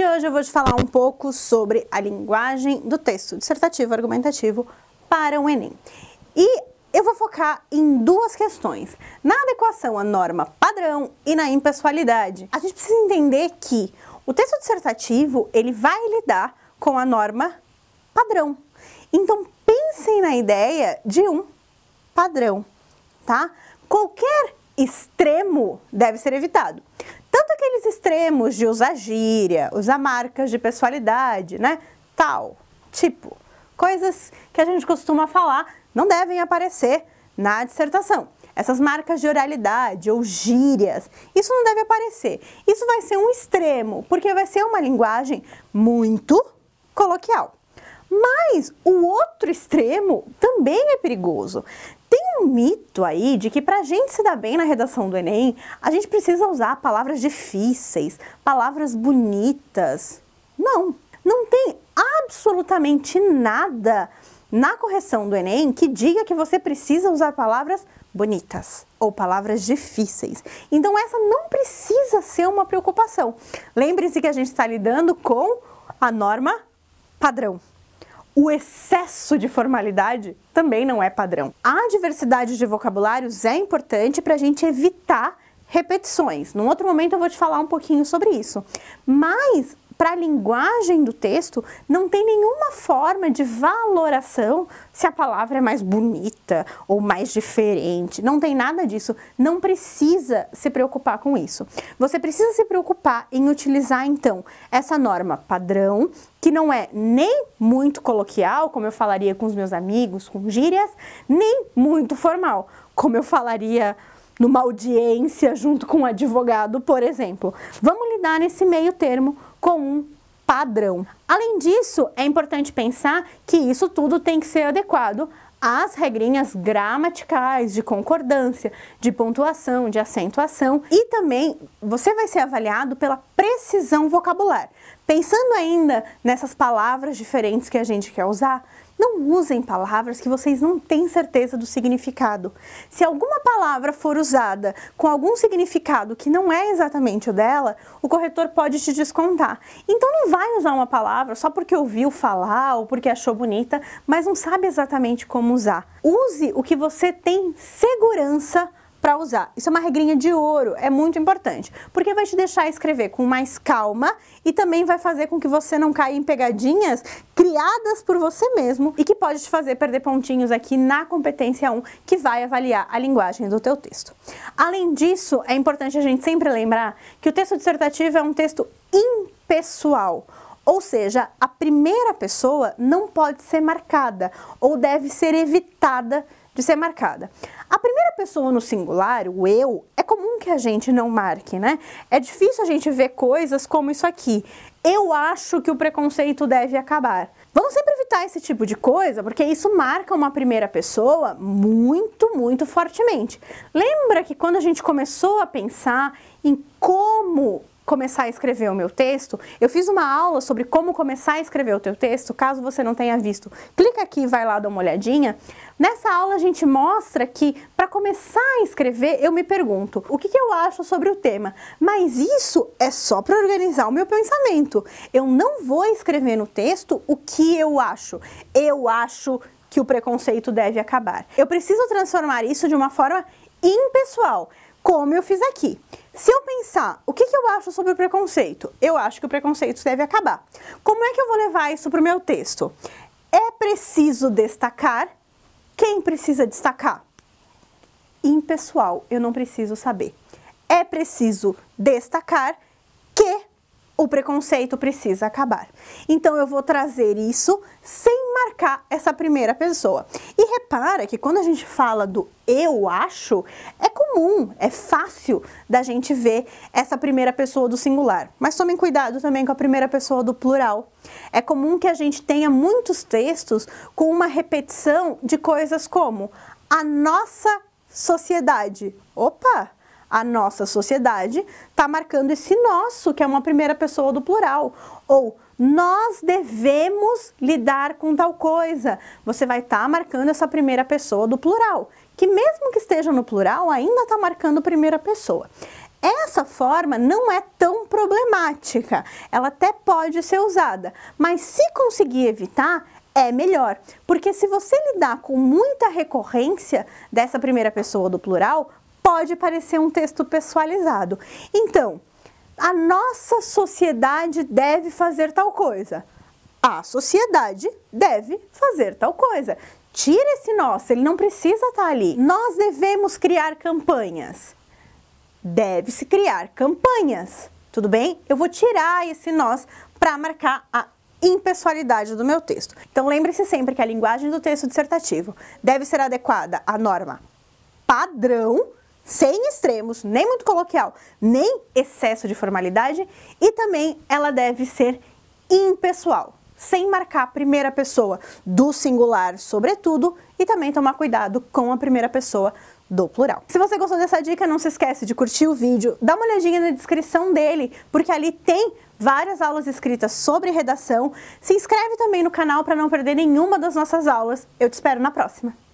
de hoje eu vou te falar um pouco sobre a linguagem do texto dissertativo argumentativo para o Enem. E eu vou focar em duas questões, na adequação à norma padrão e na impessoalidade. A gente precisa entender que o texto dissertativo, ele vai lidar com a norma padrão. Então pensem na ideia de um padrão, tá? Qualquer extremo deve ser evitado aqueles extremos de usar gíria, usar marcas de pessoalidade, né? Tal, tipo, coisas que a gente costuma falar não devem aparecer na dissertação. Essas marcas de oralidade ou gírias, isso não deve aparecer. Isso vai ser um extremo, porque vai ser uma linguagem muito coloquial. Mas o outro extremo também é perigoso. Tem um mito aí de que para a gente se dar bem na redação do Enem, a gente precisa usar palavras difíceis, palavras bonitas. Não, não tem absolutamente nada na correção do Enem que diga que você precisa usar palavras bonitas ou palavras difíceis. Então, essa não precisa ser uma preocupação. Lembre-se que a gente está lidando com a norma padrão. O excesso de formalidade também não é padrão. A diversidade de vocabulários é importante para a gente evitar repetições. Num outro momento eu vou te falar um pouquinho sobre isso. Mas para a linguagem do texto, não tem nenhuma forma de valoração se a palavra é mais bonita ou mais diferente. Não tem nada disso. Não precisa se preocupar com isso. Você precisa se preocupar em utilizar, então, essa norma padrão, que não é nem muito coloquial, como eu falaria com os meus amigos, com gírias, nem muito formal, como eu falaria numa audiência junto com um advogado, por exemplo. Vamos lidar nesse meio termo com um padrão. Além disso, é importante pensar que isso tudo tem que ser adequado às regrinhas gramaticais de concordância, de pontuação, de acentuação e também você vai ser avaliado pela precisão vocabular. Pensando ainda nessas palavras diferentes que a gente quer usar, não usem palavras que vocês não têm certeza do significado. Se alguma palavra for usada com algum significado que não é exatamente o dela, o corretor pode te descontar. Então não vai usar uma palavra só porque ouviu falar ou porque achou bonita, mas não sabe exatamente como usar. Use o que você tem segurança para usar. Isso é uma regrinha de ouro, é muito importante, porque vai te deixar escrever com mais calma e também vai fazer com que você não caia em pegadinhas criadas por você mesmo e que pode te fazer perder pontinhos aqui na competência 1, que vai avaliar a linguagem do teu texto. Além disso, é importante a gente sempre lembrar que o texto dissertativo é um texto impessoal, ou seja, a primeira pessoa não pode ser marcada ou deve ser evitada de ser marcada. A primeira pessoa no singular, o eu, é comum que a gente não marque, né? É difícil a gente ver coisas como isso aqui. Eu acho que o preconceito deve acabar. Vamos sempre evitar esse tipo de coisa, porque isso marca uma primeira pessoa muito, muito fortemente. Lembra que quando a gente começou a pensar em como começar a escrever o meu texto, eu fiz uma aula sobre como começar a escrever o teu texto, caso você não tenha visto. Clica aqui, e vai lá, dar uma olhadinha. Nessa aula a gente mostra que para começar a escrever, eu me pergunto o que, que eu acho sobre o tema, mas isso é só para organizar o meu pensamento. Eu não vou escrever no texto o que eu acho. Eu acho que o preconceito deve acabar. Eu preciso transformar isso de uma forma impessoal como eu fiz aqui. Se eu pensar, o que, que, eu acho sobre o preconceito? Eu acho que o preconceito deve acabar. Como é que eu vou levar isso para o meu texto? É preciso destacar. Quem precisa destacar? Impessoal, eu não preciso saber. É preciso destacar o preconceito precisa acabar. Então eu vou trazer isso sem marcar essa primeira pessoa. E repara que quando a gente fala do eu acho, é comum, é fácil da gente ver essa primeira pessoa do singular. Mas tomem cuidado também com a primeira pessoa do plural. É comum que a gente tenha muitos textos com uma repetição de coisas como a nossa sociedade. Opa! a nossa sociedade, está marcando esse nosso, que é uma primeira pessoa do plural. Ou nós devemos lidar com tal coisa. Você vai estar tá marcando essa primeira pessoa do plural, que mesmo que esteja no plural, ainda está marcando primeira pessoa. Essa forma não é tão problemática, ela até pode ser usada, mas se conseguir evitar, é melhor, porque se você lidar com muita recorrência dessa primeira pessoa do plural, pode parecer um texto pessoalizado. Então, a nossa sociedade deve fazer tal coisa. A sociedade deve fazer tal coisa. Tira esse nosso, ele não precisa estar tá ali. Nós devemos criar campanhas. Deve-se criar campanhas. Tudo bem? Eu vou tirar esse nós para marcar a impessoalidade do meu texto. Então lembre-se sempre que a linguagem do texto dissertativo deve ser adequada à norma padrão sem extremos, nem muito coloquial, nem excesso de formalidade, e também ela deve ser impessoal, sem marcar a primeira pessoa do singular, sobretudo, e também tomar cuidado com a primeira pessoa do plural. Se você gostou dessa dica, não se esquece de curtir o vídeo, dá uma olhadinha na descrição dele, porque ali tem várias aulas escritas sobre redação. Se inscreve também no canal para não perder nenhuma das nossas aulas. Eu te espero na próxima.